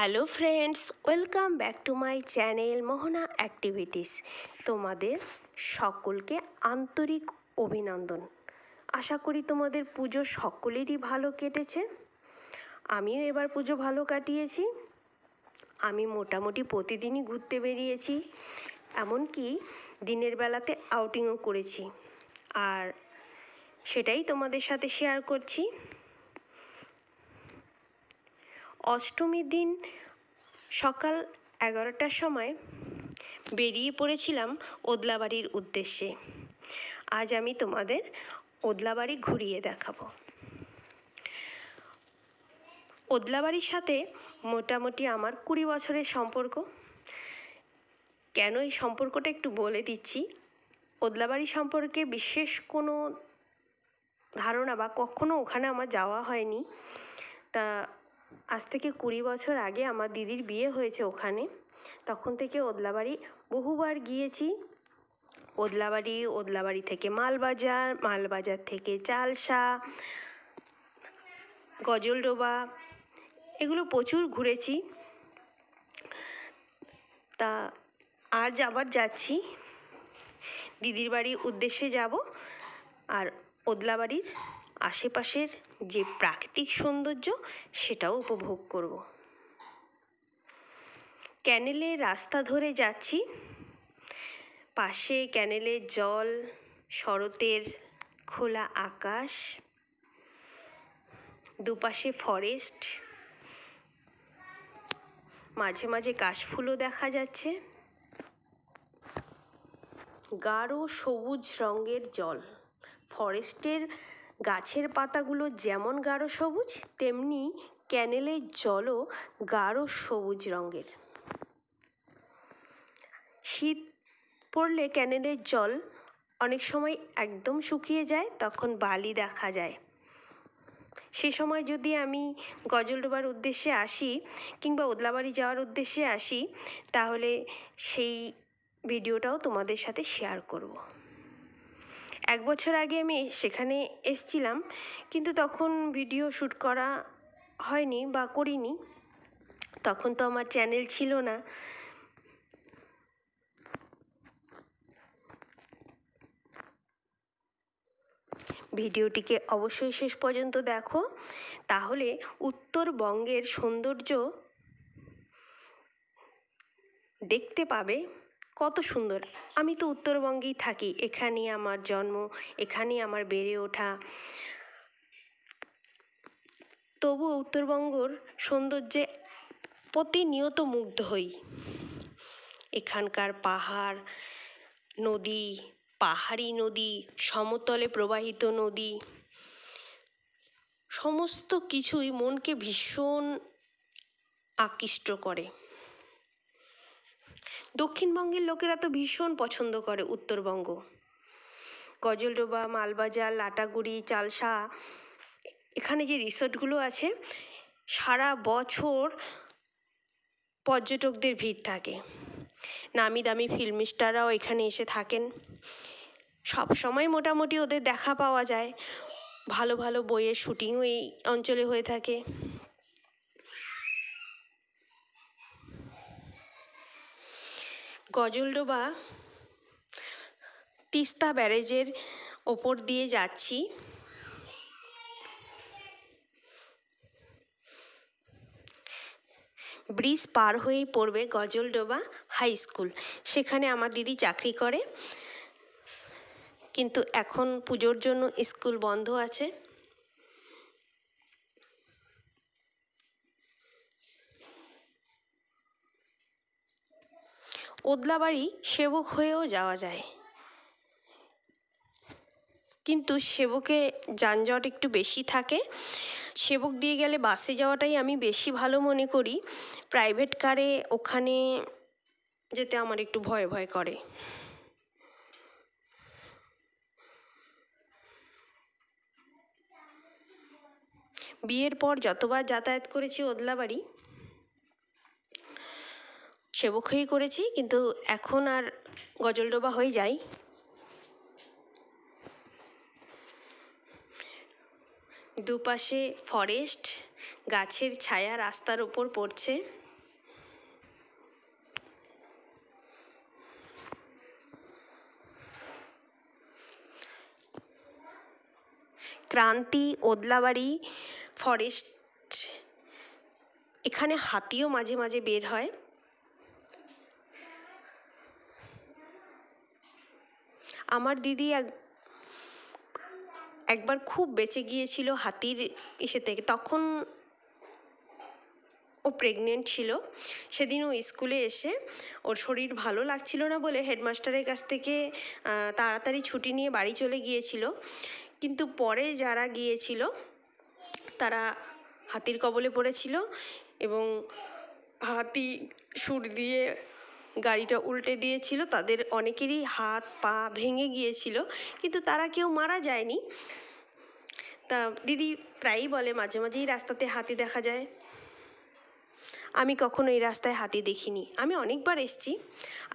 hello friends welcome back to my channel Mohana activities তোমাদের সকলকে আন্তরিক অভিনন্দন আশা করি তোমাদের পুজো সকলেরই ভালো কেটেছে আমিও এবার পুজো ভালো কাটিয়েছি আমি মোটামুটি প্রতিদিনই ঘুরতে বেরিয়েছি এমনকি দিনের বেলাতে আউটিংও করেছি আর সেটাই তোমাদের সাথে শেয়ার করছি অষ্টমীর দিন সকাল এগারোটার সময় বেরিয়ে পড়েছিলাম ওদলাবাড়ির উদ্দেশ্যে আজ আমি তোমাদের ওদলাবাড়ি ঘুরিয়ে দেখাবো ওদলাবাড়ির সাথে মোটামুটি আমার কুড়ি বছরের সম্পর্ক কেন এই সম্পর্কটা একটু বলে দিচ্ছি ওদলাবাড়ি সম্পর্কে বিশেষ কোনো ধারণা বা কখনো ওখানে আমার যাওয়া হয়নি তা আজ থেকে কুড়ি বছর আগে আমার দিদির বিয়ে হয়েছে ওখানে তখন থেকে ওদলাবাড়ি বহুবার গিয়েছি ওদলাবাড়ি ওদলাবাড়ি থেকে মালবাজার মালবাজার থেকে চালসা গজলডোবা এগুলো প্রচুর ঘুরেছি তা আজ আবার যাচ্ছি দিদির বাড়ির উদ্দেশ্যে যাব আর ওদলাবাড়ির আশেপাশের যে প্রাকৃতিক সৌন্দর্য সেটাও উপভোগ করব ক্যানেলে রাস্তা ধরে যাচ্ছি পাশে ক্যানেলের জল শরতের খোলা আকাশ দুপাশে ফরেস্ট মাঝে মাঝে কাশফুলও দেখা যাচ্ছে গাঢ় সবুজ রঙের জল ফরেস্টের গাছের পাতাগুলো যেমন গাঢ় সবুজ তেমনি ক্যানেলের জলও গাঢ় সবুজ রঙের শীত পড়লে ক্যানেলের জল অনেক সময় একদম শুকিয়ে যায় তখন বালি দেখা যায় সে সময় যদি আমি গজল ডোবার উদ্দেশ্যে আসি কিংবা ওদলাবাড়ি যাওয়ার উদ্দেশ্যে আসি তাহলে সেই ভিডিওটাও তোমাদের সাথে শেয়ার করব এক বছর আগে আমি সেখানে এসছিলাম কিন্তু তখন ভিডিও শ্যুট করা হয়নি বা করিনি তখন তো আমার চ্যানেল ছিল না ভিডিওটিকে অবশ্যই শেষ পর্যন্ত দেখো তাহলে উত্তরবঙ্গের সৌন্দর্য দেখতে পাবে কত সুন্দর আমি তো উত্তরবঙ্গেই থাকি এখানেই আমার জন্ম এখানেই আমার বেড়ে ওঠা তবুও উত্তরবঙ্গর সৌন্দর্যে প্রতিনিয়ত মুগ্ধ হই এখানকার পাহাড় নদী পাহাড়ি নদী সমতলে প্রবাহিত নদী সমস্ত কিছুই মনকে ভীষণ আকৃষ্ট করে দক্ষিণবঙ্গের লোকেরা তো ভীষণ পছন্দ করে উত্তরবঙ্গ গজলডোবা মালবাজার লাটাগুড়ি চালসা এখানে যে রিসোর্টগুলো আছে সারা বছর পর্যটকদের ভিড় থাকে নামি দামি ফিল্ম স্টাররাও এখানে এসে থাকেন সব সময় মোটামুটি ওদের দেখা পাওয়া যায় ভালো ভালো বইয়ের শুটিংও এই অঞ্চলে হয়ে থাকে গজলডোবা তিস্তা ব্যারেজের ওপর দিয়ে যাচ্ছি ব্রিজ পার হয়েই পড়বে গজলডোবা হাই স্কুল সেখানে আমার দিদি চাকরি করে কিন্তু এখন পুজোর জন্য স্কুল বন্ধ আছে ওদলাবাড়ি সেবক হয়েও যাওয়া যায় কিন্তু সেবকে যানজট একটু বেশি থাকে সেবক দিয়ে গেলে বাসে যাওয়াটাই আমি বেশি ভালো মনে করি প্রাইভেট কারে ওখানে যেতে আমার একটু ভয় ভয় করে বিয়ের পর যতবার যাতায়াত করেছি ওদলাবাড়ি সেবক হয়েই করেছি কিন্তু এখন আর গজলডোবা হয়ে যাই দুপাশে ফরেস্ট গাছের ছায়া রাস্তার ওপর পড়ছে ক্রান্তি ওদলাবাড়ি ফরেস্ট এখানে হাতিও মাঝে মাঝে বের হয় আমার দিদি এক একবার খুব বেঁচে গিয়েছিল হাতির ইসে থেকে তখন ও প্রেগনেন্ট ছিল সেদিন ও স্কুলে এসে ওর শরীর ভালো লাগছিল না বলে হেডমাস্টারের কাছ থেকে তাড়াতাড়ি ছুটি নিয়ে বাড়ি চলে গিয়েছিল কিন্তু পরে যারা গিয়েছিল তারা হাতির কবলে পড়েছিল এবং হাতি সুর দিয়ে গাড়িটা উল্টে দিয়েছিল তাদের অনেকেরই হাত পা ভেঙে গিয়েছিল কিন্তু তারা কেউ মারা যায়নি তা দিদি প্রায়ই বলে মাঝে মাঝেই রাস্তাতে হাতি দেখা যায় আমি কখনো এই রাস্তায় হাতি দেখিনি আমি অনেকবার এসছি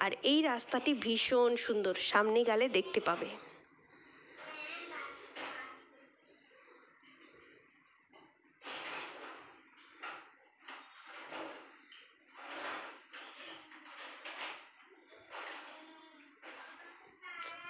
আর এই রাস্তাটি ভীষণ সুন্দর সামনে গেলে দেখতে পাবে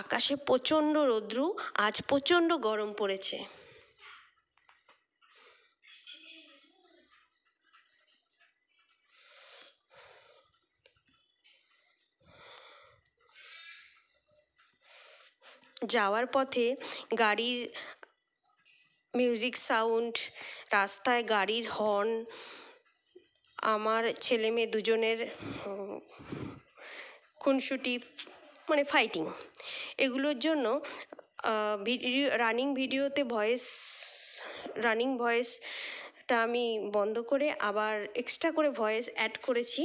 আকাশে প্রচণ্ড রৌদ্রু আজ প্রচণ্ড গরম পড়েছে যাওয়ার পথে গাড়ির মিউজিক সাউন্ড রাস্তায় গাড়ির হর্ন আমার ছেলে মেয়ে দুজনের খুনসুটি মানে ফাইটিং এগুলোর জন্য ভিডিও রানিং ভিডিওতে ভয়েস রানিং ভয়েসটা আমি বন্ধ করে আবার এক্সট্রা করে ভয়েস অ্যাড করেছি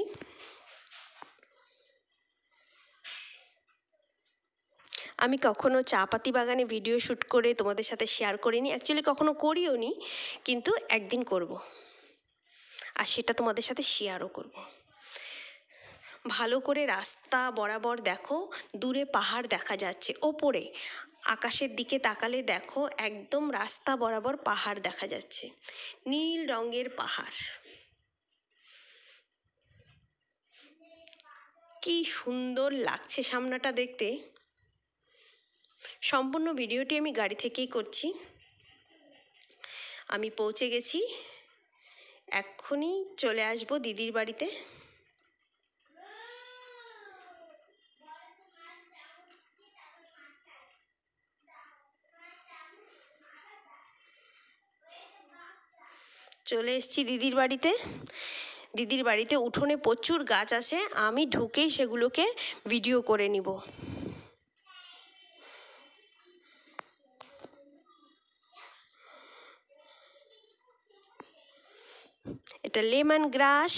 আমি কখনো চা পাতি বাগানে ভিডিও শ্যুট করে তোমাদের সাথে শেয়ার করিনি অ্যাকচুয়ালি কখনো করিও নি কিন্তু একদিন করব আর সেটা তোমাদের সাথে শেয়ারও করবো ভালো করে রাস্তা বরাবর দেখো দূরে পাহাড় দেখা যাচ্ছে ওপরে আকাশের দিকে তাকালে দেখো একদম রাস্তা বরাবর পাহাড় দেখা যাচ্ছে নীল রঙের পাহাড় কি সুন্দর লাগছে সামনাটা দেখতে সম্পূর্ণ ভিডিওটি আমি গাড়ি থেকেই করছি আমি পৌঁছে গেছি এক্ষুনি চলে আসব দিদির বাড়িতে চলে এসেছি দিদির বাড়িতে দিদির বাড়িতে উঠোনে প্রচুর গাছ আছে আমি ঢুকেই সেগুলোকে ভিডিও করে নিব এটা লেমন গ্রাস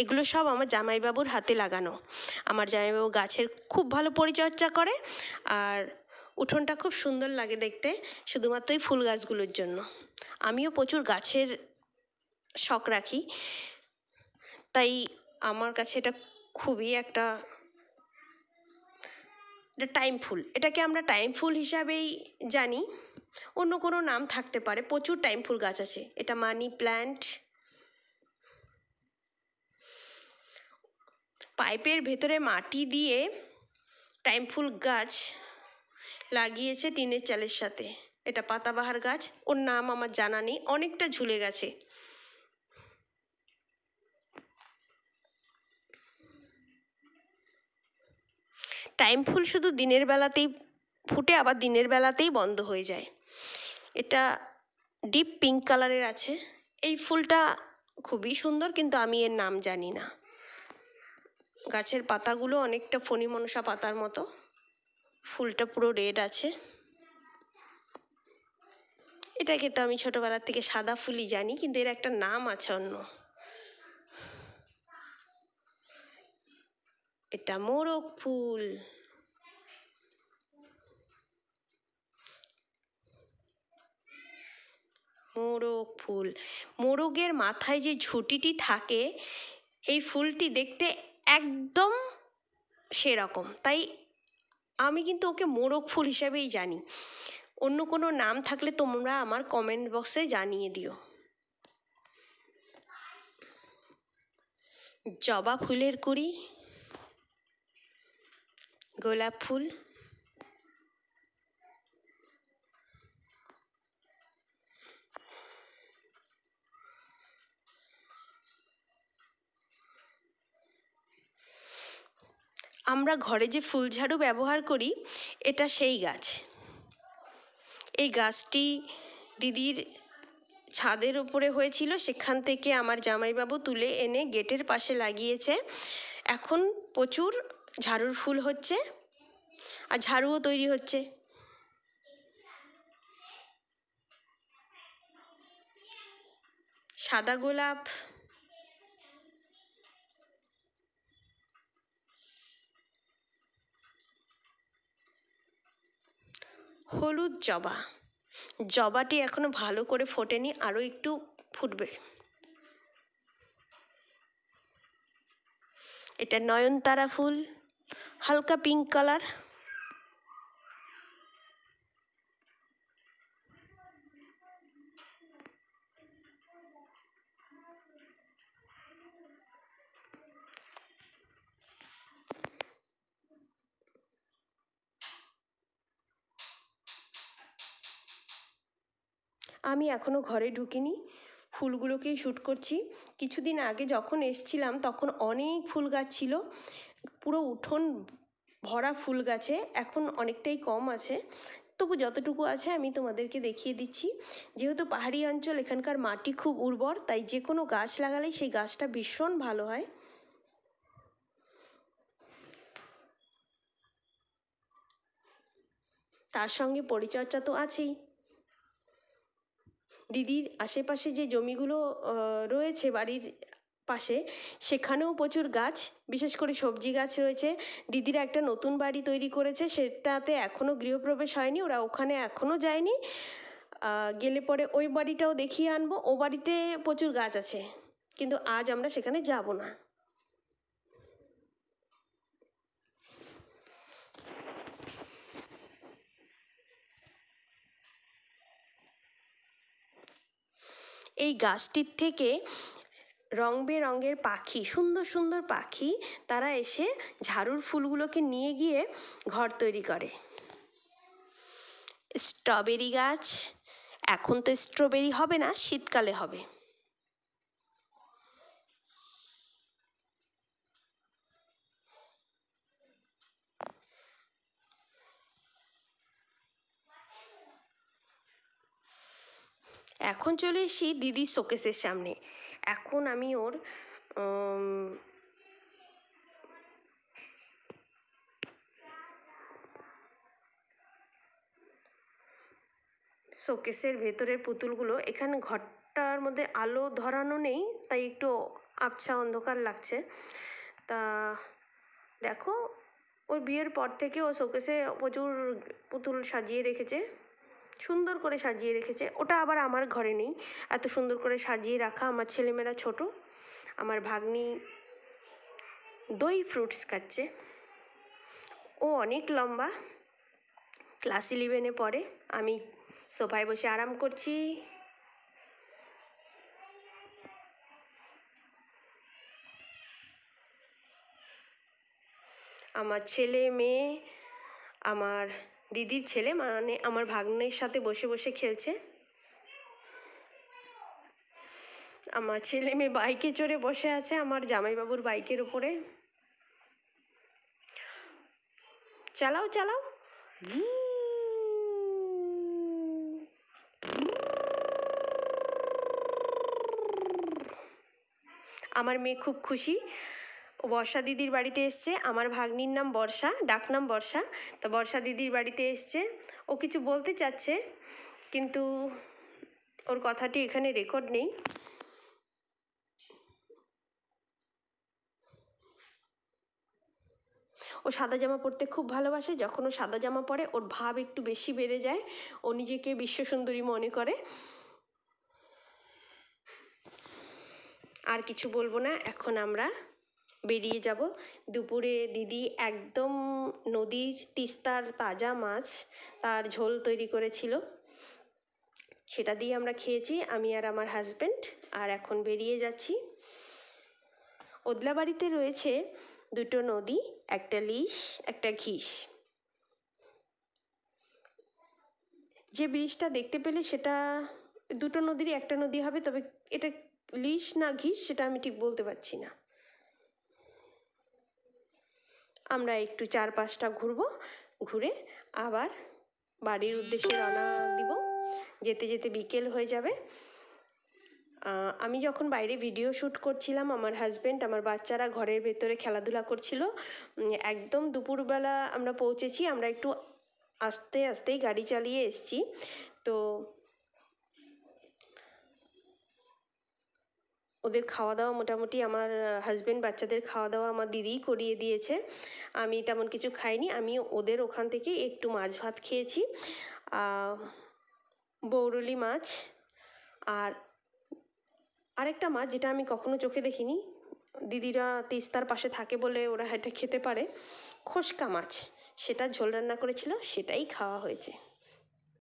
এগুলো সব আমার জামাইবাবুর হাতে লাগানো আমার জামাইবাবু গাছের খুব ভালো পরিচর্যা করে আর উঠোনটা খুব সুন্দর লাগে দেখতে শুধুমাত্র এই ফুল গাছগুলোর জন্য আমিও প্রচুর গাছের শখ রাখি তাই আমার কাছে এটা খুবই একটা এটা টাইম ফুল এটাকে আমরা টাইম ফুল হিসাবেই জানি অন্য কোনো নাম থাকতে পারে প্রচুর টাইম ফুল গাছ আছে এটা মানি প্ল্যান্ট পাইপের ভেতরে মাটি দিয়ে টাইম ফুল গাছ লাগিয়েছে টিনের চালের সাথে এটা পাতাবাহার গাছ ওর নাম আমার জানা নেই অনেকটা ঝুলে গেছে টাইম ফুল শুধু দিনের বেলাতেই ফুটে আবার দিনের বেলাতেই বন্ধ হয়ে যায় এটা ডিপ পিঙ্ক কালারের আছে এই ফুলটা খুবই সুন্দর কিন্তু আমি এর নাম জানি না গাছের পাতাগুলো অনেকটা ফণি মনসা পাতার মতো ফুলটা পুরো রেড আছে এটাকে তো আমি ছোটোবেলার থেকে সাদা ফুলই জানি কিন্তু এর একটা নাম আছে অন্য এটা মোরগ ফুল মোরগ ফুল মোরগের মাথায় যে ঝুঁটিটি থাকে এই ফুলটি দেখতে একদম সেরকম তাই আমি কিন্তু ওকে মোরগ ফুল হিসাবেই জানি অন্য কোনো নাম থাকলে তোমরা আমার কমেন্ট বক্সে জানিয়ে দিও জবা ফুলের কুড়ি গোলাপ ফুল আমরা ঘরে যে ফুলঝাড়ু ব্যবহার করি এটা সেই গাছ এই গাছটি দিদির ছাদের ওপরে হয়েছিল সেখান থেকে আমার জামাইবাবু তুলে এনে গেটের পাশে লাগিয়েছে এখন প্রচুর ঝাড়ুর ফুল হচ্ছে আর ঝাড়ুও তৈরি হচ্ছে সাদা গোলাপ হলুদ জবা জবাটি এখনও ভালো করে ফোটেনি আরও একটু ফুটবে এটা নয়নতারা ফুল হালকা পিঙ্ক কালার আমি এখনও ঘরে ঢুকিনি ফুলগুলোকেই শ্যুট করছি কিছুদিন আগে যখন এসছিলাম তখন অনেক ফুল গাছ ছিল পুরো উঠোন ভরা ফুল গাছে এখন অনেকটাই কম আছে তবু যতটুকু আছে আমি তোমাদেরকে দেখিয়ে দিচ্ছি যেহেতু পাহাড়ি অঞ্চল এখানকার মাটি খুব উর্বর তাই যে কোনো গাছ লাগালেই সেই গাছটা ভীষণ ভালো হয় তার সঙ্গে পরিচর্যা তো আছেই দিদির আশেপাশে যে জমিগুলো রয়েছে বাড়ির পাশে সেখানেও প্রচুর গাছ বিশেষ করে সবজি গাছ রয়েছে দিদিরা একটা নতুন বাড়ি তৈরি করেছে সেটাতে এখনও গৃহপ্রবেশ হয়নি ওরা ওখানে এখনও যায়নি গেলে পরে ওই বাড়িটাও দেখিয়ে আনবো ও বাড়িতে প্রচুর গাছ আছে কিন্তু আজ আমরা সেখানে যাব না এই গাছটির থেকে রং বেরঙের পাখি সুন্দর সুন্দর পাখি তারা এসে ঝাড়ুর ফুলগুলোকে নিয়ে গিয়ে ঘর তৈরি করে স্ট্রবেরি গাছ এখন তো স্ট্রবেরি হবে না শীতকালে হবে এখন চলে এসি দিদির শোকেসের সামনে এখন আমি ওর শোকেসের ভেতরের পুতুলগুলো এখানে ঘরটার মধ্যে আলো ধরানো নেই তাই একটু আবছা অন্ধকার লাগছে তা দেখো ওর বিয়ের পর থেকে ও শোকেসে প্রচুর পুতুল সাজিয়ে রেখেছে সুন্দর করে সাজিয়ে রেখেছে ওটা আবার আমার ঘরে নেই এত সুন্দর করে সাজিয়ে রাখা আমার ছেলেমেয়েরা ছোট আমার ভাগ্নি দই ফ্রুটস খাচ্ছে ও অনেক লম্বা ক্লাস ইলেভেনে পড়ে আমি সোফায় বসে আরাম করছি আমার ছেলে মেয়ে আমার দিদির ছেলে মানে আমার ভাগ্নের সাথে বসে বসে খেলছে আমার ছেলে মেয়ে বাইকে চড়ে বসে আছে আমার জামাইবাবুর বাইকের উপরে চালাও চালাও আমার মেয়ে খুব খুশি বর্ষা দিদির বাড়িতে এসছে আমার ভাগ্নির নাম বর্ষা ডাকনাম বর্ষা তো বর্ষা দিদির বাড়িতে এসছে ও কিছু বলতে চাচ্ছে কিন্তু ওর কথাটি এখানে রেকর্ড নেই ও সাদা জামা পরতে খুব ভালোবাসে যখন ও সাদা জামা পরে ওর ভাব একটু বেশি বেড়ে যায় ও নিজেকে বিশ্ব সুন্দরী মনে করে আর কিছু বলবো না এখন আমরা বেরিয়ে যাব দুপুরে দিদি একদম নদীর তিস্তার তাজা মাছ তার ঝোল তৈরি করেছিল সেটা দিয়ে আমরা খেয়েছি আমি আর আমার হাজব্যান্ড আর এখন বেরিয়ে যাচ্ছি ওদলা বাড়িতে রয়েছে দুটো নদী একটা লিস একটা ঘিস যে ব্রিজটা দেখতে পেলে সেটা দুটো নদীরই একটা নদী হবে তবে এটা লিস না ঘিস সেটা আমি ঠিক বলতে পারছি না আমরা একটু চার পাঁচটা ঘুরব ঘুরে আবার বাড়ির উদ্দেশ্যে রওনা দিব যেতে যেতে বিকেল হয়ে যাবে আমি যখন বাইরে ভিডিও শ্যুট করছিলাম আমার হাজব্যান্ড আমার বাচ্চারা ঘরের ভেতরে খেলাধুলা করছিল একদম দুপুরবেলা আমরা পৌঁছেছি আমরা একটু আস্তে আস্তেই গাড়ি চালিয়ে এসছি তো ওদের খাওয়া দাওয়া মোটামুটি আমার হাজব্যান্ড বাচ্চাদের খাওয়া দাওয়া আমার দিদিই করিয়ে দিয়েছে আমি তেমন কিছু খাইনি আমি ওদের ওখান থেকে একটু মাছ ভাত খেয়েছি বৌরলি মাছ আর আরেকটা মাছ যেটা আমি কখনো চোখে দেখিনি দিদিরা তিস্তার পাশে থাকে বলে ওরা এটা খেতে পারে খোসকা মাছ সেটা ঝোল রান্না করেছিল সেটাই খাওয়া হয়েছে